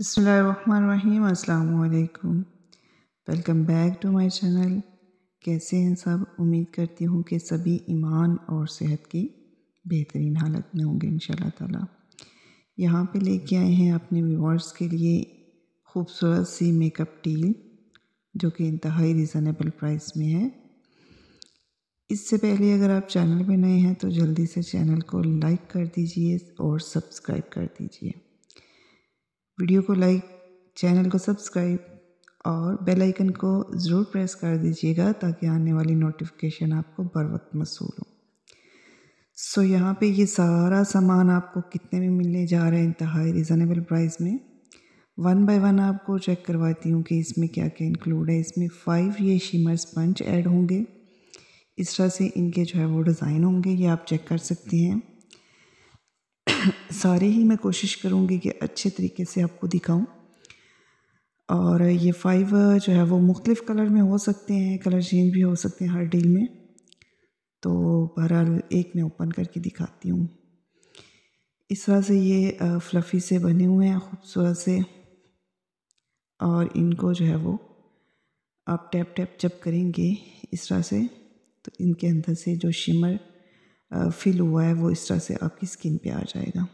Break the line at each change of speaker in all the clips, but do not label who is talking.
बसमीम अल्लाम welcome back to my channel कैसे हैं सब उम्मीद करती हूँ कि सभी ईमान और सेहत की बेहतरीन हालत में होंगे इन ताला यहाँ पे लेके आए हैं अपने व्यूवर्स के लिए खूबसूरत सी मेकअप टील जो कि इंतहाई रिजनेबल प्राइस में है इससे पहले अगर आप चैनल पे नए हैं तो जल्दी से चैनल को लाइक कर दीजिए और सब्सक्राइब कर दीजिए वीडियो को लाइक चैनल को सब्सक्राइब और बेल आइकन को ज़रूर प्रेस कर दीजिएगा ताकि आने वाली नोटिफिकेशन आपको बर वक्त मसूल हो सो so, यहाँ पे ये सारा सामान आपको कितने में मिलने जा रहा है इंतहा रिजनेबल प्राइस में वन बाय वन आपको चेक करवाती हूँ कि इसमें क्या क्या इंक्लूड है इसमें फाइव ये शिमर स्पंज ऐड होंगे इस तरह से इनके जो है वो डिज़ाइन होंगे ये आप चेक कर सकते हैं सारे ही मैं कोशिश करूँगी कि अच्छे तरीके से आपको दिखाऊँ और ये फाइव जो है वो मुख्तलिफ़ कलर में हो सकते हैं कलर चेंज भी हो सकते हैं हर डील में तो बहरहाल एक मैं ओपन करके दिखाती हूँ इस तरह से ये फ्लफ़ी से बने हुए हैं खूबसूरत से और इनको जो है वो आप टैप टैप जब करेंगे इस तरह से तो इनके अंदर से जो शिमर फील हुआ है वो इस तरह से आपकी स्किन पे आ जाएगा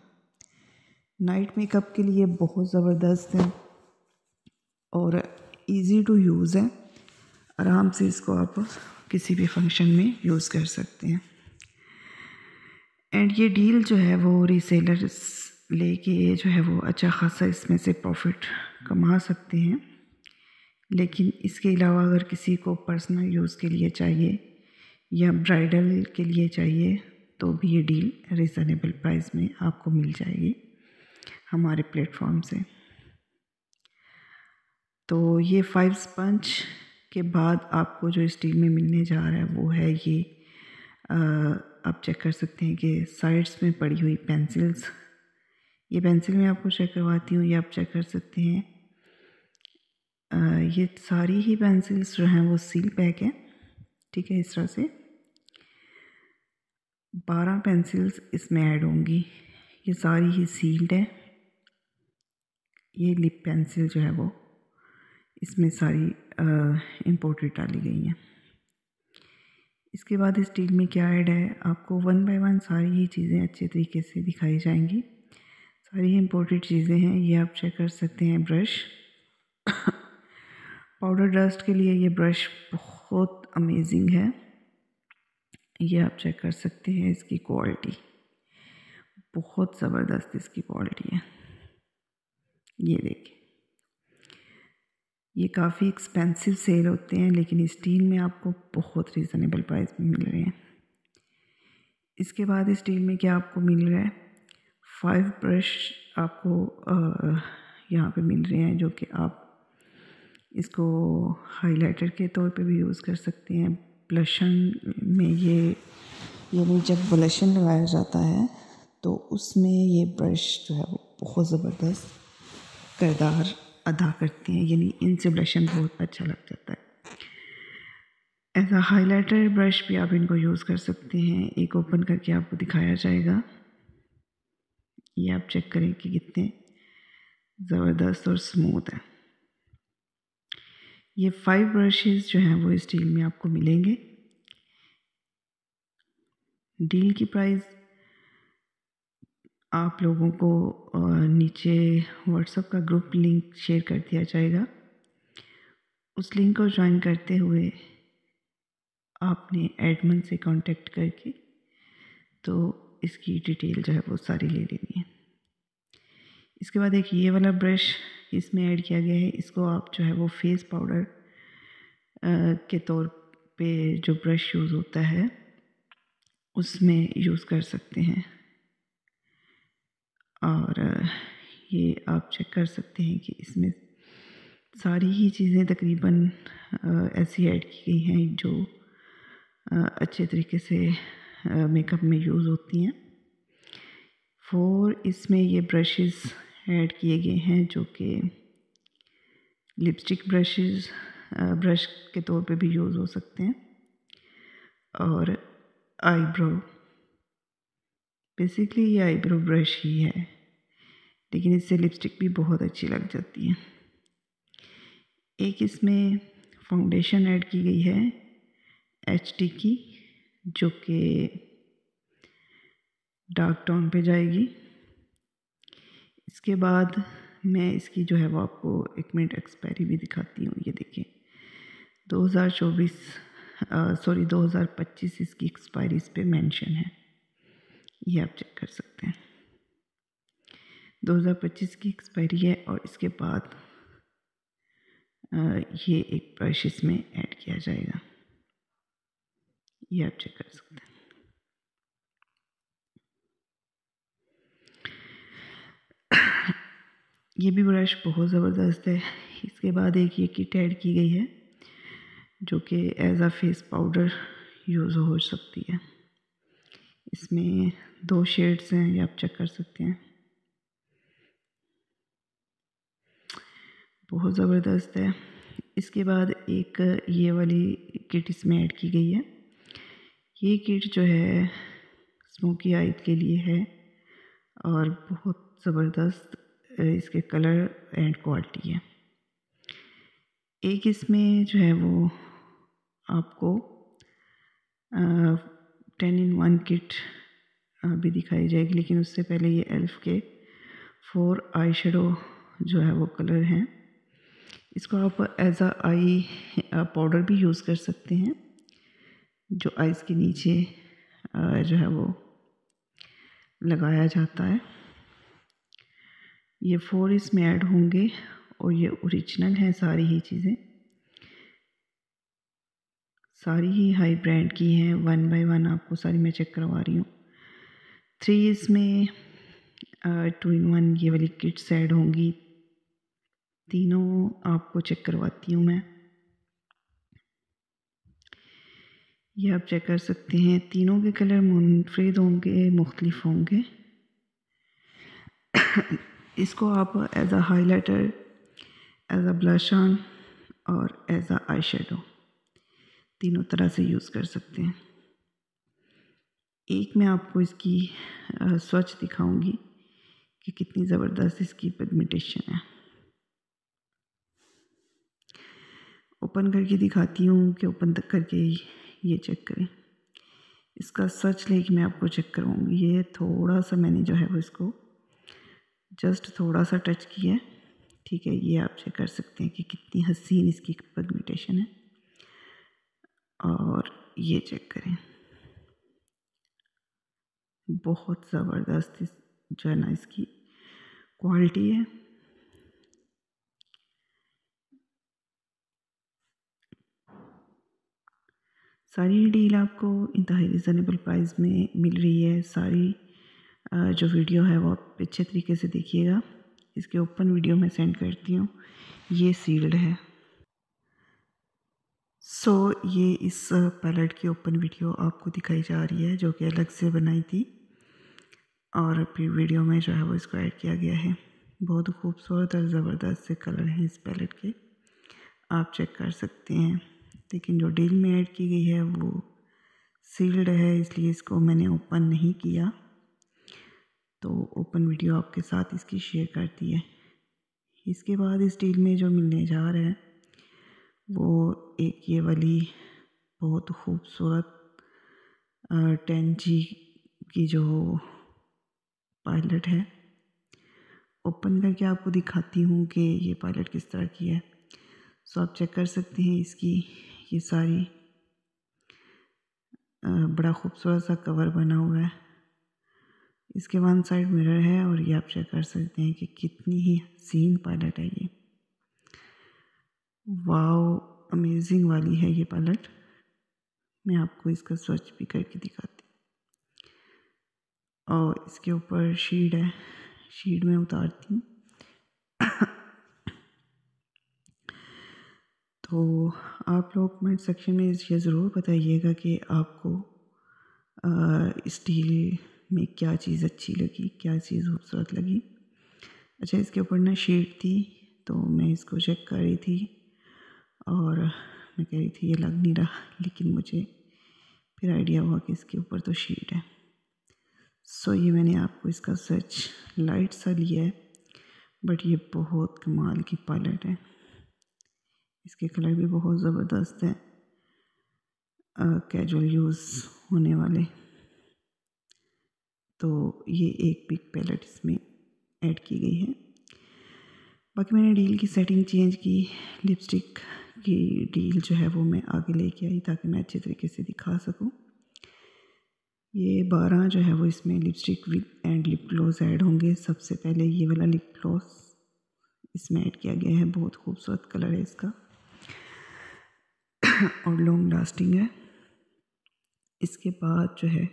नाइट मेकअप के लिए बहुत ज़बरदस्त है और इजी टू यूज़ है आराम से इसको आप किसी भी फंक्शन में यूज़ कर सकते हैं एंड ये डील जो है वो रीसेलर्स लेके जो है वो अच्छा खासा इसमें से प्रॉफिट कमा सकते हैं लेकिन इसके अलावा अगर किसी को पर्सनल यूज़ के लिए चाहिए या ब्राइडल के लिए चाहिए तो भी ये डील रिजनेबल प्राइस में आपको मिल जाएगी हमारे प्लेटफॉर्म से तो ये फाइव स्पंज के बाद आपको जो डील में मिलने जा रहा है वो है ये आप चेक कर सकते हैं कि साइड्स में पड़ी हुई पेंसिल्स ये पेंसिल मैं आपको चेक करवाती हूँ ये आप चेक कर सकते हैं आ, ये सारी ही पेंसिल्स जो हैं वो सील पैक हैं ठीक है इस तरह से बारह पेंसिल्स इसमें ऐड होंगी ये सारी ही सील्ड है ये लिप पेंसिल जो है वो इसमें सारी इम्पोर्टेड डाली गई हैं इसके बाद इस टील में क्या ऐड है आपको वन बाय वन सारी ही चीज़ें अच्छे तरीके से दिखाई जाएंगी सारी इम्पोर्टेड चीज़ें हैं ये आप चेक कर सकते हैं ब्रश पाउडर डस्ट के लिए ये ब्रश बहुत अमेजिंग है ये आप चेक कर सकते हैं इसकी क्वालिटी बहुत ज़बरदस्त इसकी क्वालिटी है ये देखिए ये काफ़ी एक्सपेंसिव सेल होते हैं लेकिन स्टील में आपको बहुत रीज़नेबल प्राइस में मिल रहे हैं इसके बाद स्टील में क्या आपको मिल रहा है फाइव ब्रश आपको यहाँ पे मिल रहे हैं जो कि आप इसको हाइलाइटर के तौर पे भी यूज़ कर सकते हैं ब्लशन में ये यानी जब ब्लशन लगाया जाता है तो उसमें ये ब्रश जो है वो बहुत ज़बरदस्त करदार अदा करती हैं यानी इनसे ब्लशन बहुत अच्छा लग जाता है एज अ हाईलाइटर ब्रश भी आप इनको यूज़ कर सकते हैं एक ओपन करके आपको दिखाया जाएगा ये आप चेक करें कि कितने ज़बरदस्त और स्मूथ हैं ये फाइव ब्रशेस जो हैं वो इस डील में आपको मिलेंगे डील की प्राइस आप लोगों को नीचे व्हाट्सअप का ग्रुप लिंक शेयर कर दिया जाएगा उस लिंक को ज्वाइन करते हुए आपने एडमन से कांटेक्ट करके तो इसकी डिटेल जो है वो सारी ले लेनी है इसके बाद एक ये वाला ब्रश इसमें ऐड किया गया है इसको आप जो है वो फेस पाउडर के तौर पे जो ब्रश यूज़ होता है उसमें यूज़ कर सकते हैं और ये आप चेक कर सकते हैं कि इसमें सारी ही चीज़ें तकरीबन ऐसी ऐड की गई हैं जो अच्छे तरीके से मेकअप में यूज़ होती हैं फोर इसमें ये ब्रशेस ऐड किए गए हैं जो कि लिपस्टिक ब्रशेस ब्रश के तौर पे भी यूज़ हो सकते हैं और आईब्रो बेसिकली ये आईब्रो ब्रश ही है लेकिन इससे लिपस्टिक भी बहुत अच्छी लग जाती है एक इसमें फाउंडेशन ऐड की गई है एच की जो कि डार्क टोन पे जाएगी इसके बाद मैं इसकी जो है वो आपको एक मिनट एक्सपायरी भी दिखाती हूँ ये देखें 2024 सॉरी 2025 इसकी एक्सपायरी इस पर मैंशन है ये आप चेक कर सकते हैं 2025 की एक्सपायरी है और इसके बाद ये एक ब्रश इसमें ऐड किया जाएगा ये आप चेक कर सकते हैं ये भी ब्रश बहुत ज़बरदस्त है इसके बाद एक ये किट ऐड की गई है जो कि as a face powder use हो सकती है इसमें दो शेड्स हैं ये आप चेक कर सकते हैं बहुत ज़बरदस्त है इसके बाद एक ये वाली किट इसमें ऐड की गई है ये किट जो है स्मोकी आइट के लिए है और बहुत ज़बरदस्त इसके कलर एंड क्वालिटी है एक इसमें जो है वो आपको टेन इन वन किट भी दिखाई जाएगी लेकिन उससे पहले ये एल्फ के फोर आई शेडो जो है वो कलर हैं इसको आप एज आ आई पाउडर भी यूज़ कर सकते हैं जो आइज़ के नीचे जो है वो लगाया जाता है ये फोर इसमें ऐड होंगे और ये ओरिजिनल हैं सारी ही चीज़ें सारी ही हाई ब्रांड की हैं वन बाय वन आपको सारी मैं चेक करवा रही हूँ थ्री इसमें टू इन वन ये वाली किट्स ऐड होंगी तीनों आपको चेक करवाती हूँ मैं ये आप चेक कर सकते हैं तीनों के कलर मुनफरद होंगे मुख्तलिफ होंगे इसको आप as a highlighter as a blush on और एज अ आई शेडो तीनों तरह से यूज़ कर सकते हैं एक मैं आपको इसकी स्वच्छ दिखाऊंगी कि कितनी ज़बरदस्त इसकी पिगमेंटेशन है ओपन करके दिखाती हूँ कि ओपन तक करके ये चेक करें इसका सच लेके मैं आपको चेक करवाऊँगी ये थोड़ा सा मैंने जो है वो इसको जस्ट थोड़ा सा टच किया है ठीक है ये आप चेक कर सकते हैं कि कितनी हसीन इसकी पगमेंटेशन है और ये चेक करें बहुत ज़बरदस्त इस जो है ना इसकी क्वालिटी है सारी डील आपको इंतहाई रिजनेबल प्राइस में मिल रही है सारी जो वीडियो है वो अच्छे तरीके से देखिएगा इसके ओपन वीडियो में सेंड करती हूँ ये सील्ड है सो so, ये इस पैलेट की ओपन वीडियो आपको दिखाई जा रही है जो कि अलग से बनाई थी और फिर वीडियो में जो है वो इसको ऐड किया गया है बहुत खूबसूरत और ज़बरदस्त से कलर हैं इस पैलेट के आप चेक कर सकते हैं लेकिन जो डील में ऐड की गई है वो सील्ड है इसलिए इसको मैंने ओपन नहीं किया तो ओपन वीडियो आपके साथ इसकी शेयर करती है इसके बाद इस डील में जो मिलने जा रहा है वो एक ये वाली बहुत खूबसूरत टेन जी की जो पायलट है ओपन करके आपको दिखाती हूँ कि ये पायलट किस तरह की है सो आप चेक कर सकते हैं इसकी ये सारी बड़ा खूबसूरत सा कवर बना हुआ है इसके वन साइड मिरर है और ये आप चेक कर सकते हैं कि कितनी ही हसीन पायलट है ये वाओ अमेजिंग वाली है ये पायलट मैं आपको इसका सर्च भी करके दिखाती और इसके ऊपर शीड है शीड में उतारती हूँ तो आप लोग कमेंट सेक्शन में ये ज़रूर बताइएगा कि आपको स्टील में क्या चीज़ अच्छी लगी क्या चीज़ खूबसूरत लगी अच्छा इसके ऊपर ना शीट थी तो मैं इसको चेक कर रही थी और मैं कह रही थी ये लग नहीं रहा लेकिन मुझे फिर आइडिया हुआ कि इसके ऊपर तो शीट है सो ये मैंने आपको इसका सच लाइट सा लिया है बट ये बहुत कमाल की पैलेट है इसके कलर भी बहुत ज़बरदस्त हैं कैजुअल यूज़ होने वाले तो ये एक बिग पैलेट इसमें ऐड की गई है बाकी मैंने डील की सेटिंग चेंज की लिपस्टिक की डील जो है वो मैं आगे लेके आई ताकि मैं अच्छे तरीके से दिखा सकूँ ये बारह जो है वो इसमें lipstick with and lip gloss add होंगे सबसे पहले ये वाला लिप ग्लॉस इसमें ऐड किया गया है बहुत खूबसूरत कलर है इसका और लॉन्ग लास्टिंग है इसके बाद जो है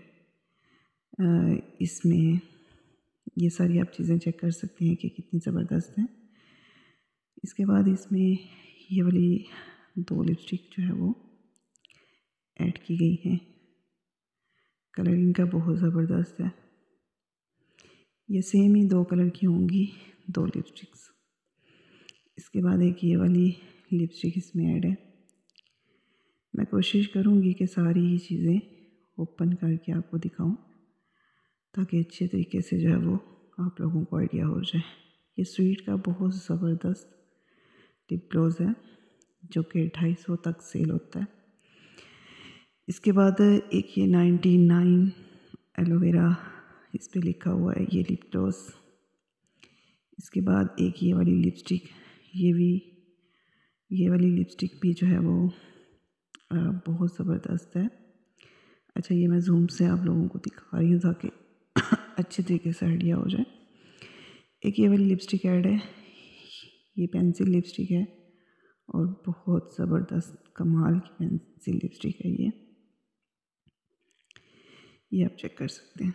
इसमें ये सारी आप चीज़ें चेक कर सकते हैं कि कितनी ज़बरदस्त है इसके बाद इसमें ये वाली दो लिपस्टिक जो है वो ऐड की गई हैं कलरिंग का बहुत ज़बरदस्त है ये सेम ही दो कलर की होंगी दो लिपस्टिक्स इसके बाद एक ये वाली लिपस्टिक इसमें ऐड है मैं कोशिश करूँगी कि सारी ही चीज़ें ओपन करके आपको दिखाऊं ताकि अच्छे तरीके से जो है वो आप लोगों को आइडिया हो जाए ये स्वीट का बहुत ज़बरदस्त लिप ग्लोज है जो कि ढाई सौ तक सेल होता है इसके बाद एक ये नाइन्टी नाइन एलोवेरा इस पर लिखा हुआ है ये लिप ग्लोस इसके बाद एक ये वाली लिपस्टिक ये भी ये वाली लिपस्टिक भी जो है वो बहुत ज़बरदस्त है अच्छा ये मैं जूम से आप लोगों को दिखा रही हूँ ताकि अच्छे तरीके से आइडिया हो जाए एक ये वाली लिपस्टिक ऐड है ये पेंसिल लिपस्टिक है और बहुत ज़बरदस्त कमाल की पेंसिल लिपस्टिक है ये ये आप चेक कर सकते हैं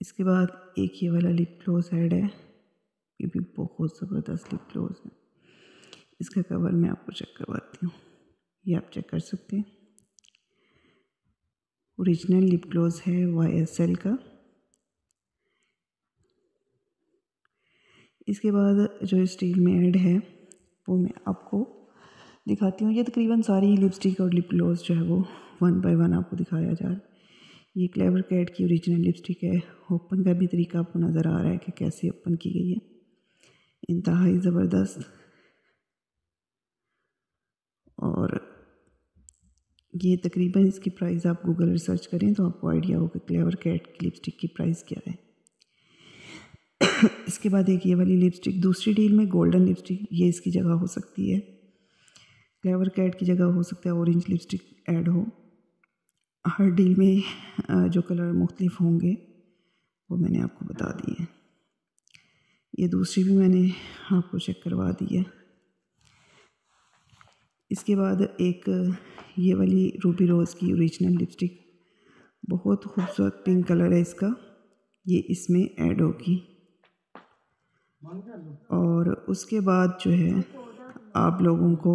इसके बाद एक ये वाला लिप ग्लोज ऐड है ये भी बहुत ज़बरदस्त लिप ग्लोज है इसका कवर मैं आपको चेक करवाती हूँ ये आप चेक कर सकते हैं ओरिजिनल लिप ग्लोज है वाई एस एल का इसके बाद जो स्टील में ऐड है वो मैं आपको दिखाती हूँ ये तकरीबन सारी लिपस्टिक और लिप ग्लोज जो है वो वन बाय वन आपको दिखाया जा रहा है ये क्लेवर कैट की ओरिजिनल लिपस्टिक है ओपन का भी तरीका आपको नज़र आ रहा है कि कैसे ओपन की गई है इंतहाई ज़बरदस्त और ये तकरीबन इसकी प्राइस आप गूगल रिसर्च करें तो आपको आइडिया होगा क्लेवर कैट की लिपस्टिक की प्राइस क्या है इसके बाद एक ये वाली लिपस्टिक दूसरी डील में गोल्डन लिपस्टिक ये इसकी जगह हो सकती है क्लेवर कैट की जगह हो सकता है ऑरेंज लिपस्टिक ऐड हो हर डील में जो कलर मुख्तलिफ होंगे वो मैंने आपको बता दिए ये दूसरी भी मैंने आपको चेक करवा दी है इसके बाद एक ये वाली रूबी रोज़ की ओरिजिनल लिपस्टिक बहुत खूबसूरत पिंक कलर है इसका ये इसमें ऐड होगी और उसके बाद जो है आप लोगों को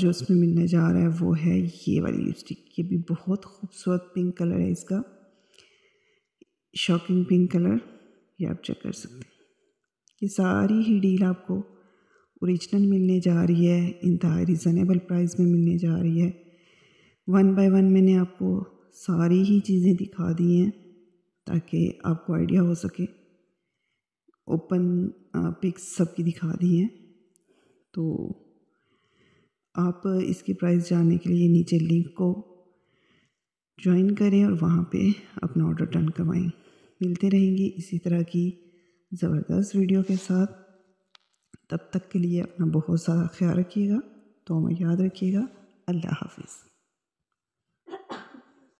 जो उसमें मिलने जा रहा है वो है ये वाली लिपस्टिक ये भी बहुत खूबसूरत पिंक कलर है इसका शॉकिंग पिंक कलर ये आप चेक कर सकते हैं ये सारी ही डील आपको ओरिजिनल मिलने जा रही है इंतहा रिजनेबल प्राइस में मिलने जा रही है वन बाय वन मैंने आपको सारी ही चीज़ें दिखा दी हैं ताकि आपको आइडिया हो सके ओपन पिक्स uh, सबकी दिखा दी हैं तो आप इसकी प्राइस जानने के लिए नीचे लिंक को ज्वाइन करें और वहाँ पे अपना ऑर्डर टर्न करवाएं मिलते रहेंगे इसी तरह की ज़बरदस्त वीडियो के साथ तब तक के लिए अपना बहुत सारा ख्याल रखिएगा तो मैं याद रखिएगा अल्लाह हाफिज़